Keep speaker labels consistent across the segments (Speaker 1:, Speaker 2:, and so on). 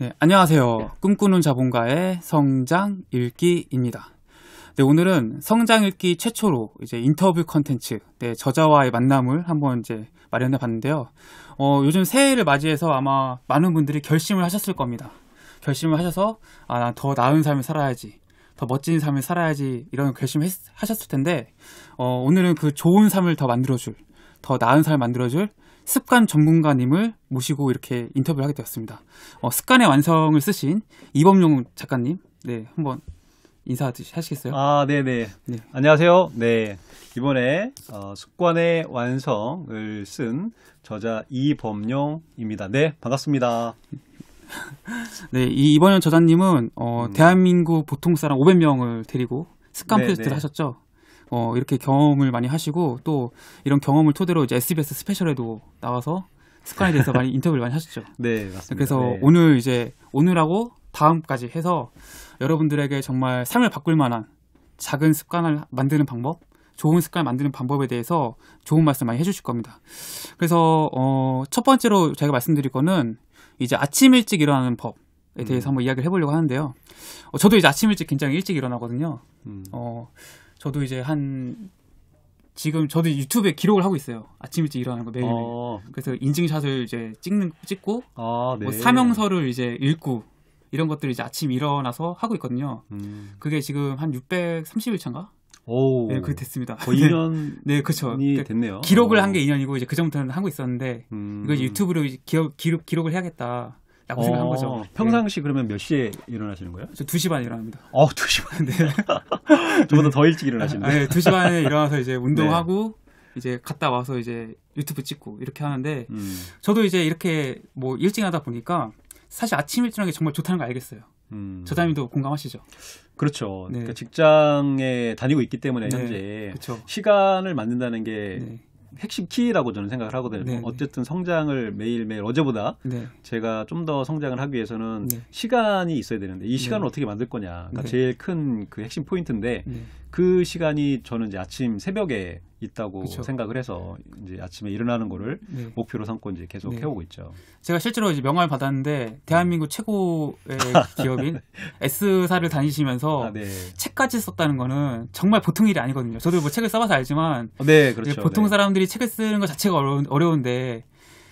Speaker 1: 네, 안녕하세요. 네. 꿈꾸는 자본가의 성장 읽기입니다. 네, 오늘은 성장 읽기 최초로 이제 인터뷰 컨텐츠, 네, 저자와의 만남을 한번 이제 마련해 봤는데요. 어, 요즘 새해를 맞이해서 아마 많은 분들이 결심을 하셨을 겁니다. 결심을 하셔서 아, 난더 나은 삶을 살아야지. 더 멋진 삶을 살아야지 이런 결심을 했, 하셨을 텐데 어, 오늘은 그 좋은 삶을 더 만들어줄 더 나은 삶을 만들어줄 습관 전문가님을 모시고 이렇게 인터뷰를 하게 되었습니다. 어, 습관의 완성을 쓰신 이범용 작가님, 네, 한번 인사하시겠어요?
Speaker 2: 아, 네네. 네. 네. 안녕하세요. 네. 이번에 어, 습관의 완성을 쓴 저자 이범용입니다. 네, 반갑습니다. 네, 이 이범용 저자님은 어, 음. 대한민국 보통 사람 500명을 데리고
Speaker 1: 습관 네네. 프로젝트를 네. 하셨죠? 어, 이렇게 경험을 많이 하시고 또 이런 경험을 토대로 이제 SBS 스페셜에도 나와서 습관에 대해서 많이 인터뷰를 많이 하셨죠. 네, 맞습니다. 그래서 네. 오늘 이제 오늘하고 다음까지 해서 여러분들에게 정말 삶을 바꿀 만한 작은 습관을 만드는 방법, 좋은 습관을 만드는 방법에 대해서 좋은 말씀 많이 해주실 겁니다. 그래서 어, 첫 번째로 제가 말씀드릴 거는 이제 아침 일찍 일어나는 법에 대해서 음. 한번 이야기를 해보려고 하는데요. 어, 저도 이제 아침 일찍 굉장히 일찍 일어나거든요. 음. 어, 저도 이제 한 지금 저도 유튜브에 기록을 하고 있어요. 아침 일찍 일어나는 거 매일. 어. 그래서 인증샷을 이제 찍는 찍고
Speaker 3: 아, 네. 뭐 사명서를
Speaker 1: 이제 읽고 이런 것들을 이제 아침 일어나서 하고 있거든요. 음. 그게 지금 한 630일 차인가?
Speaker 2: 오. 네, 그 됐습니다. 거의 2년. 네, 그렇죠. 그러니까 됐네요.
Speaker 1: 기록을 한 게 2년이고 이제 그 전부터는 하고 있었는데 음. 이거 유튜브로 기록 기록을 해야겠다. 라고 어, 생각한 거죠. 어, 예.
Speaker 2: 평상시 네. 그러면 몇 시에 일어나시는 거예요? 저 2시 반에 일어납니다. 어, 2시 반에. 네. 저보다 더 일찍 일어나시는데. 아, 네, 예, 2시 반에 일어나서 이제 운동하고 네. 이제 갔다 와서 이제
Speaker 1: 유튜브 찍고 이렇게 하는데 음. 저도 이제 이렇게 뭐 일찍 하다 보니까 사실 아침 일찍 하는 게 정말 좋다는 걸 알겠어요. 음. 저담님도 공감하시죠? 그렇죠. 네. 그러니까
Speaker 2: 직장에 다니고 있기 때문에 네. 현재 네. 시간을 만든다는 게 네. 핵심 키라고 저는 생각을 하거든요. 네네. 어쨌든 성장을 매일매일 어제보다 네. 제가 좀 더 성장을 하기 위해서는 네. 시간이 있어야 되는데 이 시간을 네. 어떻게 만들 거냐. 가 그러니까 네. 제일 큰 그 핵심 포인트인데 네. 그 시간이 저는 이제 아침 새벽에 있다고 그쵸. 생각을 해서 이제 아침에 일어나는 거를 네. 목표로 삼고 이제 계속 네. 해오고 있죠. 제가 실제로 이제 명함을 받았는데 대한민국
Speaker 1: 최고의 기업인 S사를 다니시면서 아, 네. 책까지 썼다는 거는 정말 보통 일이 아니거든요. 저도 뭐 책을 써봐서 알지만 어, 네, 그렇죠. 보통 네. 사람들이 책을 쓰는 것 자체가 어려운, 어려운데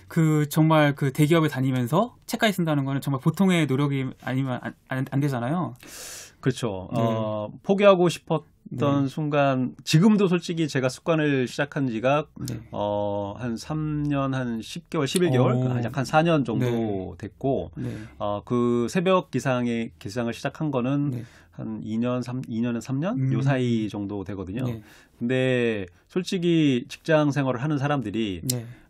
Speaker 1: 그 정말 그 대기업에 다니면서 책까지 쓴다는 거는 정말
Speaker 2: 보통의 노력이 아니면 안, 안, 안 되잖아요. 그렇죠. 네. 어, 포기하고 싶었던 네. 순간 지금도 솔직히 제가 습관을 시작한 지가 네. 어, 한 3년 한 10개월, 11개월 약한 4년 정도 네. 됐고 네. 어, 그 새벽 기상의 기상을 시작한 거는 네. 한 2년, 3 2년에 3년 음. 요 사이 정도 되거든요. 근데 솔직히 직장 생활을 하는 사람들이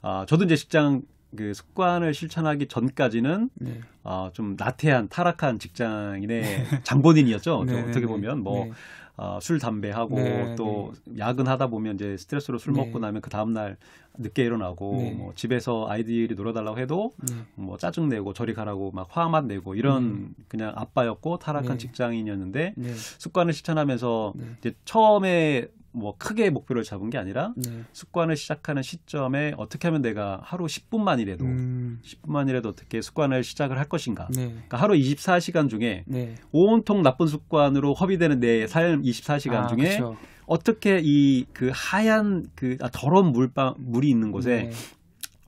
Speaker 2: 아, 저도 이제 직장 그 습관을 실천하기 전까지는 네. 어, 좀 나태한 타락한 직장인의 장본인이었죠. 네, 네, 어떻게 네. 보면 뭐 네. 어, 술 담배하고 네, 또 네. 야근하다 보면 이제 스트레스로 술 네. 먹고 나면 그 다음 날 늦게 일어나고 네. 뭐 집에서 아이들이 놀아달라고 해도 뭐 짜증 내고 저리 가라고 막 화만 내고 이런 그냥 아빠였고 타락한 직장인이었는데 습관을 실천하면서 이제 처음에 뭐 크게 목표를 잡은 게 아니라 네. 습관을 시작하는 시점에 어떻게 하면 내가 하루 10분만이라도 음. 10분만이라도 어떻게 습관을 시작을 할 것인가. 네. 그러니까 하루 24시간 중에 네. 온통 나쁜 습관으로 허비되는 내 삶 24시간 아, 중에 그쵸. 어떻게 이 그 하얀 그 아, 더러운 물방 물이 있는 곳에 네.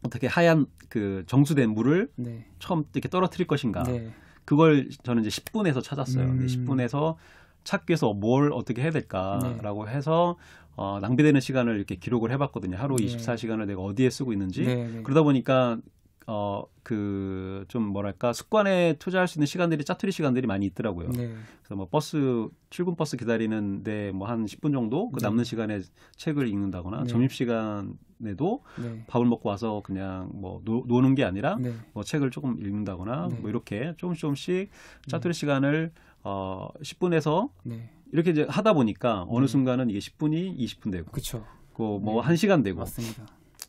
Speaker 2: 어떻게 하얀 그 정수된 물을 네. 처음 이렇게 떨어뜨릴 것인가. 네. 그걸 저는 이제 10분에서 찾았어요. 음. 10분에서 찾기 위해서 뭘 어떻게 해야 네. 될까라고 네. 해서 어, 낭비되는 시간을 이렇게 기록을 해봤거든요. 하루 네. 24시간을 내가 어디에 쓰고 있는지. 네, 네, 그러다 보니까 어, 그, 좀 뭐랄까, 습관에 투자할 수 있는 시간들이 짜투리 시간들이 많이 있더라고요. 네. 그래서 뭐 버스, 출근 버스 기다리는데 뭐 한 10분 정도 그 네. 남는 네. 시간에 책을 읽는다거나 네. 점심시간에도 밥을 먹고 와서 그냥 뭐 노, 노는 게 아니라 뭐 책을 조금 읽는다거나 뭐 이렇게 조금씩 조금씩 짜투리 시간을 어, 10분에서 네. 이렇게 이제 하다 보니까 어느 네. 순간은 이게 10분이 20분 되고 그쵸. 그뭐 네. 1시간 되고 맞습니다.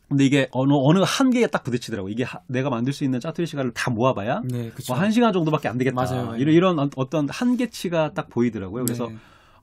Speaker 2: 근데 이게 어느 어느 한계에 딱 부딪히더라고. 이게 하, 내가 만들 수 있는 짜투리 시간을 다 모아봐야 네, 뭐1 시간 정도밖에 안 되겠다. 맞아요. 이런 이런 어떤 한계치가 딱 보이더라고요. 그래서 네.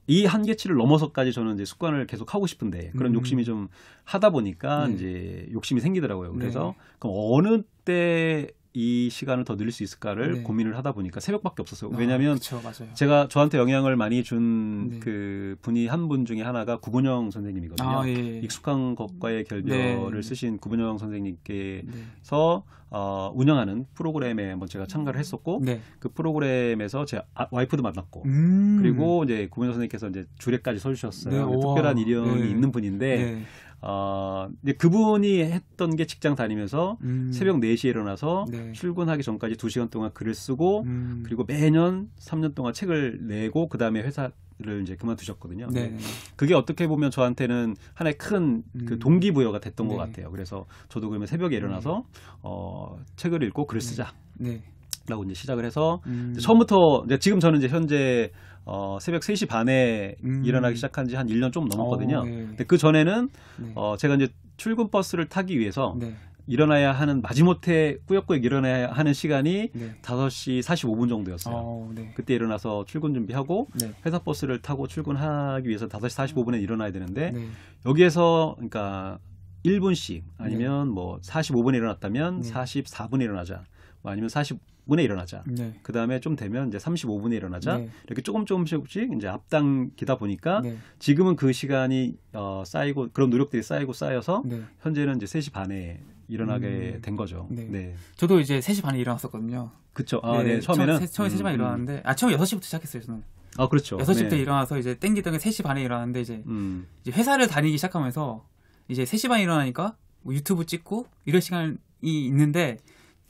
Speaker 2: 이 한계치를 넘어서까지 저는 이제 습관을 계속 하고 싶은데 그런 음. 욕심이 좀 하다 보니까 네. 이제 욕심이 생기더라고요. 그래서 네. 그럼 어느 때이 시간을 더 늘릴 수 있을까를 네. 고민을 하다 보니까 새벽밖에 없었어요. 왜냐하면 아, 그쵸, 제가 저한테 영향을 많이 준그 네. 분이 한 분 중에 하나가 구본영 선생님이거든요. 아, 예. 익숙한 것과의 네. 결별을 쓰신 구본영 선생님께서 네. 어, 운영하는 프로그램에 한번 뭐 제가 참가를 했었고 그 프로그램에서 제 아, 와이프도 만났고
Speaker 3: 음. 그리고
Speaker 2: 이제 구본영 선생님께서 이제 주례까지 서주셨어요. 특별한 일련이 있는 분인데 어, 그분이 했던 게 직장 다니면서 음. 새벽 4시에 일어나서 네. 출근하기 전까지 2시간 동안 글을 쓰고 음. 그리고 매년 3년 동안 책을 내고 그다음에 회사를 이제 그만두셨거든요. 네. 그게 어떻게 보면 저한테는 하나의 큰그 음. 동기부여가 됐던 네. 것 같아요. 그래서 저도 그러면 새벽에 일어나서 음. 어, 책을 읽고 글을 네. 쓰자. 네. 라고 이제 시작을 해서 음. 이제 처음부터 이제 지금 저는 이제 현재 어, 새벽 3시 반에 음. 일어나기 시작한 지 한 1년 좀 넘었거든요. 어, 네. 근데 그 전에는 네. 어, 제가 이제 출근 버스를 타기 위해서 네. 일어나야 하는 마지못해 꾸역꾸역 일어나야 하는 시간이 네. 5시 45분 정도였어요. 오, 어, 네. 그때 일어나서 출근 준비하고 네. 회사 버스를 타고 출근하기 위해서 5시 45분에 일어나야 되는데 네. 여기에서 그러니까 1분씩 아니면 네. 뭐 45분에 일어났다면 네. 44분에 일어나자. 뭐 아니면 40 분에 일어나자. 네. 그 다음에 좀 되면 이제 35분에 일어나자. 네. 이렇게 조금 조금씩 이제 앞당기다 보니까 네. 지금은 그 시간이 어, 쌓이고 그런 노력들이 쌓이고 쌓여서 네. 현재는 이제 3시 반에 일어나게 음. 된 거죠. 네. 네. 저도 이제 3시 반에 일어났었거든요. 그쵸. 아, 네. 네. 처음에는. 처음에 3시 반에 음, 음. 일어났는데,
Speaker 1: 아, 처음 6시부터 시작했어요, 저는.
Speaker 2: 아, 그렇죠. 6시부터
Speaker 1: 일어나서 이제 땡기던 게 3시 반에 일어났는데, 이제, 음. 이제 회사를 다니기 시작하면서 이제 3시 반에 일어나니까 뭐 유튜브 찍고 이럴 시간이 있는데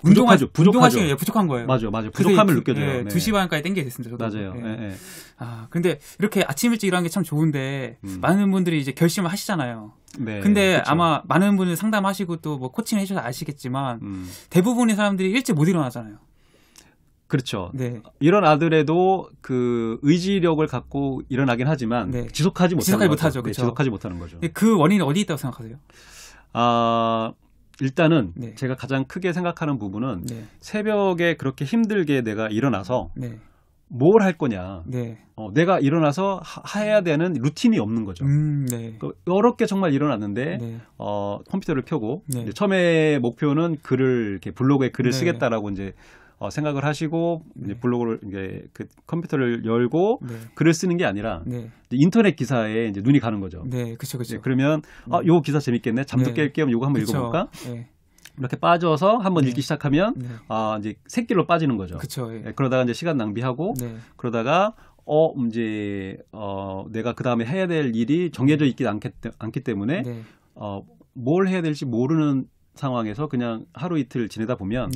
Speaker 1: 부족하죠. 부족하죠. 예, 부족한 거예요. 맞아요, 맞아요. 부족함을 느껴져요. 예, 네. 2시 반까지 땡겨됐습니다
Speaker 2: 저도. 맞아요. 예. 예. 예.
Speaker 1: 아, 근데 이렇게 아침 일찍 일하는 게 참 좋은데 음. 많은 분들이 이제 결심을 하시잖아요.
Speaker 2: 네, 근데
Speaker 1: 그쵸. 아마 많은 분을 상담하시고 또 뭐 코칭을 해주셔서 아시겠지만 음. 대부분의 사람들이 일찍 못 일어나잖아요.
Speaker 2: 그렇죠. 네. 일어나더라도 그 의지력을 갖고 일어나긴 하지만 네. 지속하지 못하는 지속하지 못하죠. 네, 지속하지 못하는 거죠. 그 원인이 어디 있다고 생각하세요? 아 일단은 네. 제가 가장 크게 생각하는 부분은 네. 새벽에 그렇게 힘들게 내가 일어나서 네. 뭘할 거냐. 네. 어, 내가 일어나서 하, 해야 되는 루틴이 없는 거죠. 음, 네. 그 어렵게 정말 일어났는데 네. 어, 컴퓨터를 켜고 처음에 목표는 글을 이렇게 블로그에 글을 쓰겠다라고 이제 어, 생각을 하시고 네. 블로그를 이제 그 컴퓨터를 열고 네. 글을 쓰는 게 아니라 네. 인터넷 기사에 이제 눈이 가는 거죠. 네, 그렇죠, 그렇죠. 그러면 음. 아, 요 기사 재밌겠네. 잠도 네. 깰겸 요거 한번 그쵸. 읽어볼까? 예. 이렇게 빠져서 한번 네. 읽기 시작하면 아 이제 새끼로 빠지는 거죠. 그쵸, 예. 예. 그러다가 이제 시간 낭비하고 그러다가 어 이제 어 내가 그 다음에 해야 될 일이 정해져 있지 않기, 않기 때문에 어뭘 해야 될지 모르는 상황에서 그냥 하루 이틀 지내다 보면.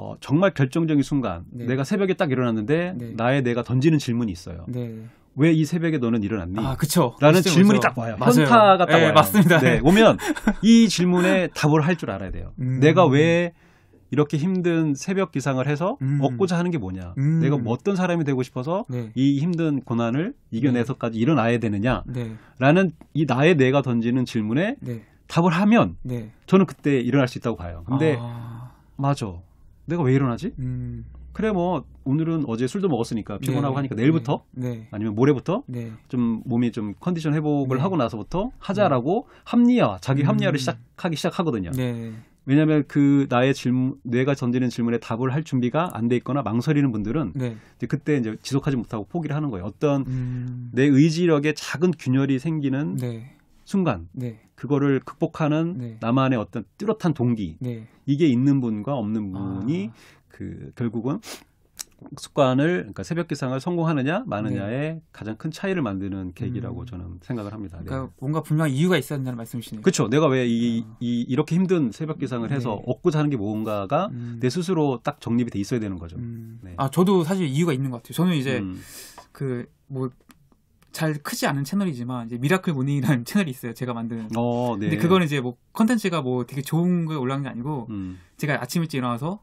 Speaker 2: 어, 정말 결정적인 순간 네. 내가 새벽에 딱 일어났는데 네. 나의 내가 던지는 질문이 있어요. 네. 왜이 새벽에 너는 일어났니? 아, 그쵸. 라는 질문이 딱 와요. 맞아요. 현타가 딱 네, 와요. 맞습니다. 네, 네. 오면 이 질문에 답을 할 줄 알아야 돼요. 음. 내가 왜 이렇게 힘든 새벽 기상을 해서 음. 얻고자 하는 게 뭐냐? 음. 내가 뭐 어떤 사람이 되고 싶어서 네. 이 힘든 고난을 이겨내서까지 네. 일어나야 되느냐? 네. 라는 이 나의 내가 던지는 질문에 답을 하면 저는 그때 일어날 수 있다고 봐요. 근데 아... 맞아. 내가 왜 일어나지? 음. 그래 뭐 오늘은 어제 술도 먹었으니까 네. 피곤하고 네. 하니까 내일부터 네. 네. 아니면 모레부터 네. 좀 몸이 좀 컨디션 회복을 네. 하고 나서부터 하자라고 합리화 자기 음. 합리화를 음. 시작하기 시작하거든요. 왜냐하면 그 나의 질문 내가 던지는 질문에 답을 할 준비가 안 돼 있거나 망설이는 분들은 이제 그때 이제 지속하지 못하고 포기를 하는 거예요. 어떤
Speaker 3: 음.
Speaker 2: 내 의지력에 작은 균열이 생기는 순간 네. 그거를 극복하는 네. 나만의 어떤 뚜렷한 동기 네. 이게 있는 분과 없는 아. 분이 아. 그 결국은 습관을 그러니까 새벽 기상을 성공하느냐 마느냐의 네. 가장 큰 차이를 만드는 계기라고 음. 저는 생각을 합니다. 네.
Speaker 1: 그러니까 뭔가 분명 이유가 있었다는 말씀이시네요.
Speaker 2: 그렇죠. 내가 왜이 어. 아. 이, 이렇게 힘든 새벽 기상을 네. 해서 얻고자 는게 뭔가가 음. 내 스스로 딱 정립이 돼 있어야 되는 거죠. 음. 아 저도 사실 이유가 있는 것 같아요. 저는 이제 음. 그뭐 잘 크지
Speaker 1: 않은 채널이지만 이제 미라클 모닝이라는 채널이 있어요. 제가 만든.
Speaker 2: 어, 네. 근데 그거는 이제
Speaker 1: 뭐 컨텐츠가 뭐 되게 좋은 거 올라간 게 아니고 음. 제가 아침 일찍 일어나서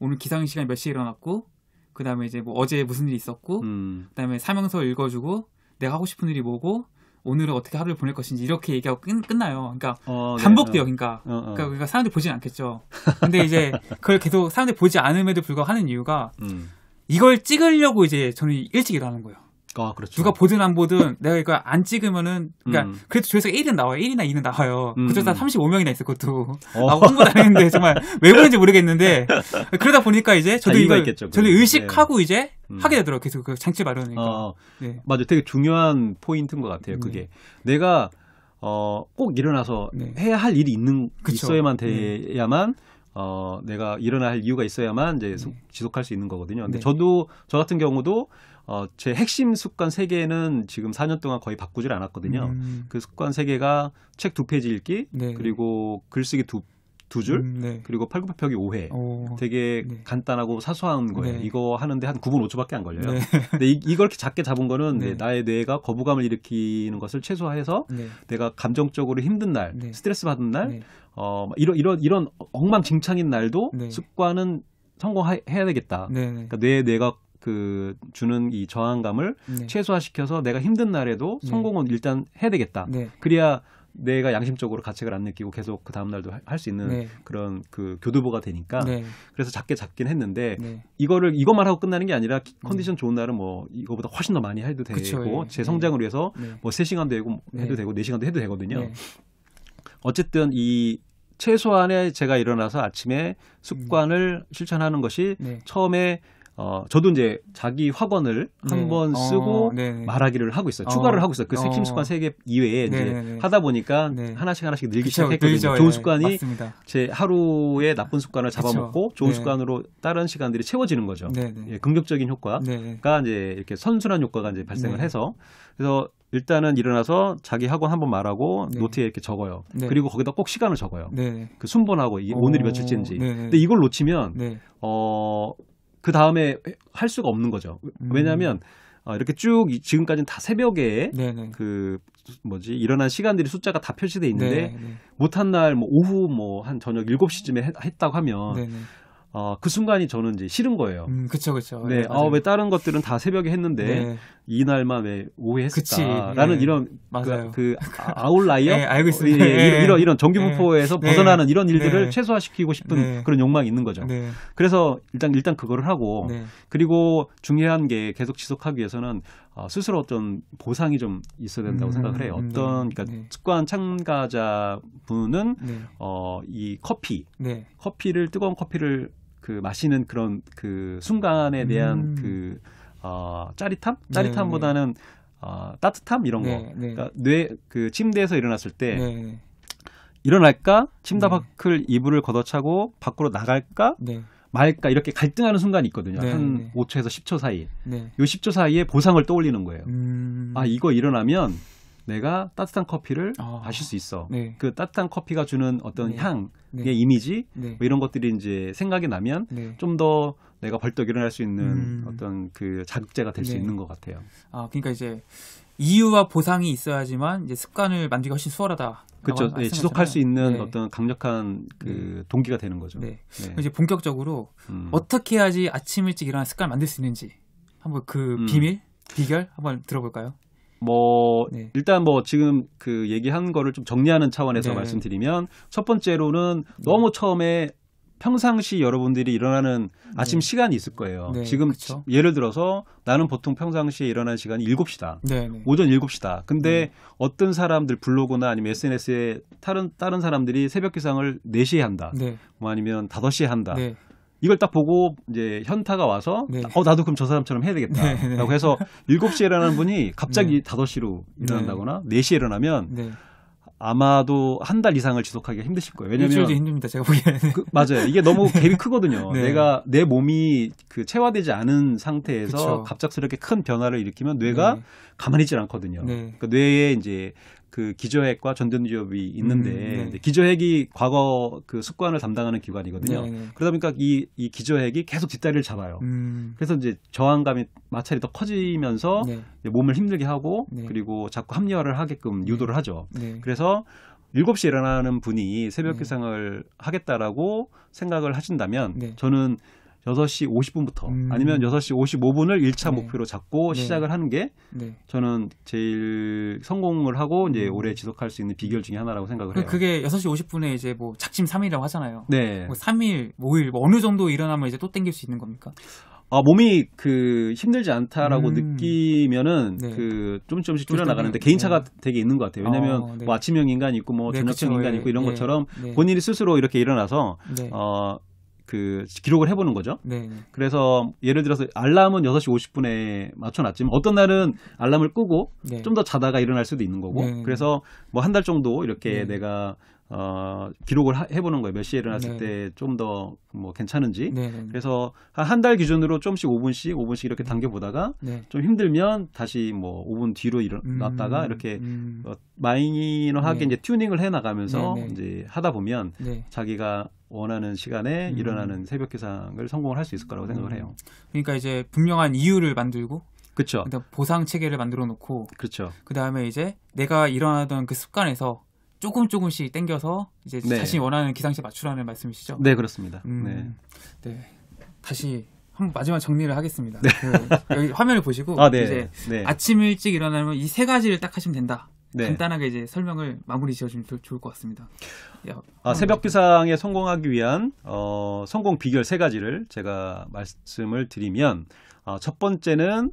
Speaker 1: 오늘 기상 시간 몇 시에 일어났고 그다음에 이제 뭐 어제 무슨 일이 있었고 음. 그다음에 사명서 읽어주고 내가 하고 싶은 일이 뭐고 오늘은 어떻게 하루를 보낼 것인지 이렇게 얘기하고 끝, 끝나요. 그러니까 어, 네, 네, 반복돼요. 그러니까. 어, 어. 그러니까, 그러니까 사람들이 보진 않겠죠. 근데 이제 그걸 계속 사람들이 보지 않음에도 불구하고 하는 이유가 음. 이걸 찍으려고 이제 저는 일찍 일어나는 거예요. 아, 그렇죠. 누가 보든 안 보든 내가 이거 안 찍으면은 그러니까 음. 그래도 조회수 가 1은 나와요. 1이나 2는 나와요. 음. 그조사 35명이나 있어 그것도. 어. 아, 홍보도 했는데 정말 왜보는지 모르겠는데 그러다 보니까 이제 아, 저도 이걸 있겠죠, 저도 의식하고 네. 이제
Speaker 2: 음. 하게 되더라고 요 계속 그 장치 마련이니까. 어, 네. 맞아요. 되게 중요한 포인트인 것 같아요. 네. 그게 네. 내가 어, 꼭 일어나서 네. 해야 할 일이 있는 그쵸. 있어야만 네. 돼야만 어, 내가 일어날 이유가 있어야만 이제 네. 지속할 수 있는 거거든요. 근데 저도 저 같은 경우도 어, 제 핵심 습관 세 개는 지금 4년 동안 거의 바꾸질 않았거든요. 음. 그 습관 세 개가 책 두 페이지 읽기, 네. 그리고 글쓰기 두, 두 줄, 음, 네. 그리고 팔굽혀펴기 5회. 오. 되게 네. 간단하고 사소한 거예요. 네. 이거 하는데 한 9분 5초밖에 안 걸려요. 네. 근데 이, 이걸 이렇게 작게 잡은 거는 네. 나의 뇌가 거부감을 일으키는 것을 최소화해서 내가 감정적으로 힘든 날, 스트레스 받은 날, 어, 이런, 이런, 이런 엉망진창인 날도 습관은 성공해야 되겠다. 그러니까 뇌, 뇌가 그 주는 이 저항감을 네. 최소화시켜서 내가 힘든 날에도 네. 성공은 네. 일단 해야 되겠다. 네. 그래야 내가 양심적으로 가책을 안 느끼고 계속 그 다음 날도 할 수 있는 네. 그런 그 교두보가 되니까 네. 그래서 작게 잡긴 했는데 이거를 이것만 하고 끝나는 게 아니라 컨디션 좋은 날은 뭐 이거보다 훨씬 더 많이 해도 되고 그쵸, 예. 제 성장을 위해서 뭐 세시간도 되고 뭐 해도 되고 네시간도 해도 되거든요. 어쨌든 이 최소한의 제가 일어나서 아침에 음. 습관을 음. 실천하는 것이 처음에 어, 저도 이제 자기 학원을 네. 한번 어, 쓰고 어, 말하기를 하고 있어요. 어. 추가를 하고 있어요. 그 스킨 어. 습관 세 개 이외에 네, 이제 하다 보니까 하나씩 하나씩 늘기 그쵸, 시작했거든요. 늘죠. 좋은 예, 습관이 예, 제하루에 나쁜 습관을 잡아먹고 그쵸. 좋은 습관으로 다른 시간들이 채워지는 거죠. 예, 긍정적인 효과가 이제 이렇게 선순환 효과가 이제 발생을 해서 그래서 일단은 일어나서 자기 학원 한 번 말하고 네. 노트에 이렇게 적어요. 네. 그리고 거기다 꼭 시간을 적어요. 네. 그 순번하고 이 어. 오늘이 며칠째인지. 근데 이걸 놓치면 어그 다음에 할 수가 없는 거죠. 왜냐하면 음. 어, 이렇게 쭉 지금까지는 다 새벽에 네네. 그 뭐지 일어난 시간들이 숫자가 다 표시돼 있는데 네, 네. 못한 날 뭐 오후 뭐 한 저녁 7시쯤에 했, 다고 하면 네네. 어, 그 순간이 저는 이제 싫은 거예요. 음, 그쵸, 그쵸. 네. 네 아, 왜 다른 것들은 다 새벽에 했는데, 네. 이날만 왜오해 했을까라는 네. 이런, 그, 맞아요. 그, 그아울라이어 네, 알고 있습니다. 예, 예, 이런, 네. 이런 정규분포에서 네. 네. 벗어나는 이런 일들을 최소화시키고 싶은 그런 욕망이 있는 거죠. 그래서 일단, 일단 그거를 하고, 그리고 중요한 게 계속 지속하기 위해서는 어, 스스로 어떤 보상이 좀 있어야 된다고 음, 생각을 해요. 음, 네. 어떤 네, 그러니까 네. 습관 참가자 분은 네. 어, 이 커피, 네. 커피를 뜨거운 커피를 그 마시는 그런 그 순간에 대한 음. 그 어, 짜릿함, 네, 짜릿함보다는 어, 따뜻함 이런 거. 그러니까 뇌그 침대에서 일어났을 때 일어날까, 침대 밖을 이불을 걷어차고 밖으로 나갈까. 말까 이렇게 갈등하는 순간이 있거든요. 네, 한 5초에서 10초 사이. 네. 요 10초 사이에 보상을 떠올리는 거예요. 음... 아 이거 일어나면 내가 따뜻한 커피를 아... 마실 수 있어. 네. 그 따뜻한 커피가 주는 어떤 네. 향의 네. 이미지 뭐 이런 것들이 이제 생각이 나면 좀 더 내가 벌떡 일어날 수 있는 음... 어떤 그 자극제가 될 수 있는 것 같아요.
Speaker 1: 아 그러니까 이제 이유와 보상이 있어야지만 이제 습관을 만들기 훨씬 수월하다. 그렇죠. 네, 지속할 수
Speaker 2: 있는 네. 어떤 강력한 그 네. 동기가 되는 거죠. 네. 네. 이제
Speaker 1: 본격적으로 음. 어떻게 해야지 아침 일찍 일어나 습관을 만들 수 있는지 한번 그 음. 비밀 비결 한번 들어볼까요?
Speaker 2: 뭐 네. 일단 뭐 지금 그 얘기한 거를 좀 정리하는 차원에서 네. 말씀드리면 첫 번째로는 네. 너무 처음에 평상시 여러분들이 일어나는 네. 아침 네. 시간이 있을 거예요. 네, 지금 그쵸. 그렇죠. 예를 들어서 나는 보통 평상시에 일어나는 시간이 7시다. 네, 오전 7시다. 근데 네. 어떤 사람들 블로그나 아니면 SNS에 다른 다른 사람들이 새벽 기상을 4시에 한다. 뭐 아니면 5시에 한다. 이걸 딱 보고 이제 현타가 와서 어 나도 그럼 저 사람처럼 해야 되겠다라고 해서 7시에 일어나는 분이 갑자기 네. 5시로 일어난다거나 네. 4시에 일어나면 아마도 한 달 이상을 지속하기가 힘드실 거예요. 왜냐면 일주일도 힘듭니다.
Speaker 1: 제가 보기에는
Speaker 2: 그, 맞아요. 이게 너무 갭이 크거든요. 네. 내가 내 몸이 그 체화되지 않은 상태에서 그쵸. 갑작스럽게 큰 변화를 일으키면 뇌가 네. 가만히 있질 않거든요. 네. 그러니까 뇌에 이제 그 기저핵과 전두엽이 있는데 음, 네. 기저핵이 과거 그 습관을 담당하는 기관이거든요. 네, 네. 그러다 보니까 이, 이 기저핵이 계속 뒷다리를 잡아요. 음. 그래서 이제 저항감이 마찰이 더 커지면서 네. 몸을 힘들게 하고 네. 그리고 자꾸 합리화를 하게끔 네. 유도를 하죠. 그래서 7시에 일어나는 분이 새벽 기상을 하겠다라고 생각을 하신다면 저는 여섯 시 오십 분부터 음. 아니면 여섯 시 오십오 분을일차 네. 목표로 잡고 네. 시작을 하는 게 네. 저는 제일 성공을 하고 이제 오래 음. 지속할 수 있는 비결 중에 하나라고 생각을 해요.
Speaker 1: 그게 여섯 시 오십 분에 이제 뭐 작심 삼일이라고 하잖아요. 네. 뭐 3일, 뭐 오일 뭐 어느 정도 일어나면 이제 또 땡길 수
Speaker 2: 있는 겁니까? 아, 몸이 그 힘들지 않다라고 음. 느끼면은 네. 그좀 조금씩 줄여나가는데 개인차가 네. 되게 있는 것 같아요. 어, 왜냐면 하뭐 아, 네. 뭐 아침형 인간이 있고 뭐 네, 저녁형 인간이 있고 이런 예. 것처럼 네. 본인이 스스로 이렇게 일어나서 네. 어그 기록을 해보는 거죠. 네. 그래서 예를 들어서 알람은 6시 50분에 맞춰놨지만 어떤 날은 알람을 끄고 네. 좀더 자다가 일어날 수도 있는 거고. 네. 그래서 뭐 한 달 정도 이렇게 네. 내가 어, 기록을 하, 해보는 거예요. 몇 시에 일어났을 때 좀 더 뭐 괜찮은지. 네 그래서 한 달 기준으로 좀씩 5분씩, 5분씩 이렇게 음. 당겨보다가 네. 좀 힘들면 다시 뭐 5분 뒤로 일어났다가 음, 이렇게 음. 어, 마이너하게 네. 이제 튜닝을 해 나가면서 이제 하다 보면 네. 자기가 원하는 시간에 음. 일어나는 새벽 기상을 성공을 할 수 있을 거라고 생각을 음. 해요. 그러니까 이제 분명한 이유를 만들고 그렇죠. 보상 체계를 만들어 놓고 그렇죠. 그다음에 이제
Speaker 1: 내가 일어나던 그 습관에서 조금 조금씩 땡겨서 이제 네. 자신이 원하는 기상시에 맞추라는 말씀이시죠? 네 그렇습니다. 음, 네. 네. 다시 한 마지막 정리를 하겠습니다. 네. 그 여기 화면을 보시고 아, 네. 이제 네. 아침 일찍 일어나면 이 세 가지를 딱 하시면 된다. 네. 간단하게 이제 설명을 마무리 지어주면 좋을 것 같습니다. 야,
Speaker 2: 아, 새벽 기상에 성공하기 위한 어, 성공 비결 세 가지를 제가 말씀을 드리면 어, 첫 번째는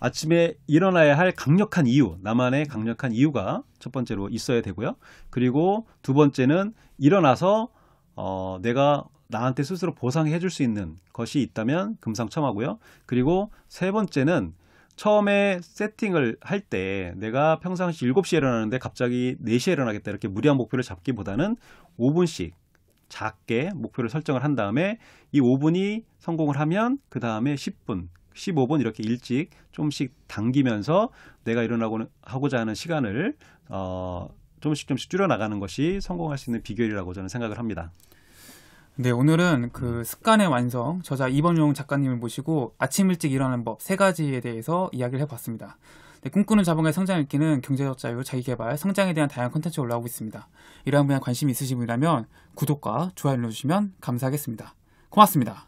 Speaker 2: 아침에 일어나야 할 강력한 이유, 나만의 강력한 이유가 첫 번째로 있어야 되고요. 그리고 두 번째는 일어나서 어, 내가 나한테 스스로 보상해 줄 수 있는 것이 있다면 금상첨화고요. 그리고 세 번째는 처음에 세팅을 할 때 내가 평상시 7시에 일어나는데 갑자기 4시에 일어나겠다 이렇게 무리한 목표를 잡기보다는 5분씩 작게 목표를 설정을 한 다음에 이 5분이 성공을 하면 그 다음에 10분, 15분 이렇게 일찍 좀씩 당기면서 내가 일어나고 하고자 하는 시간을 어, 좀씩좀씩 줄여 나가는 것이 성공할 수 있는 비결이라고 저는 생각을 합니다.
Speaker 1: 네, 오늘은 그 습관의 완성 저자 이번용 작가님을 모시고 아침 일찍 일어나는 법 세 가지에 대해서 이야기를 해봤습니다. 네, 꿈꾸는 자본의 성장 읽기는 경제적 자유, 자기개발, 성장에 대한 다양한 컨텐츠 올라오고 있습니다. 이러한 분야 관심이 있으신 분이라면 구독과 좋아요 눌러주시면 감사하겠습니다. 고맙습니다.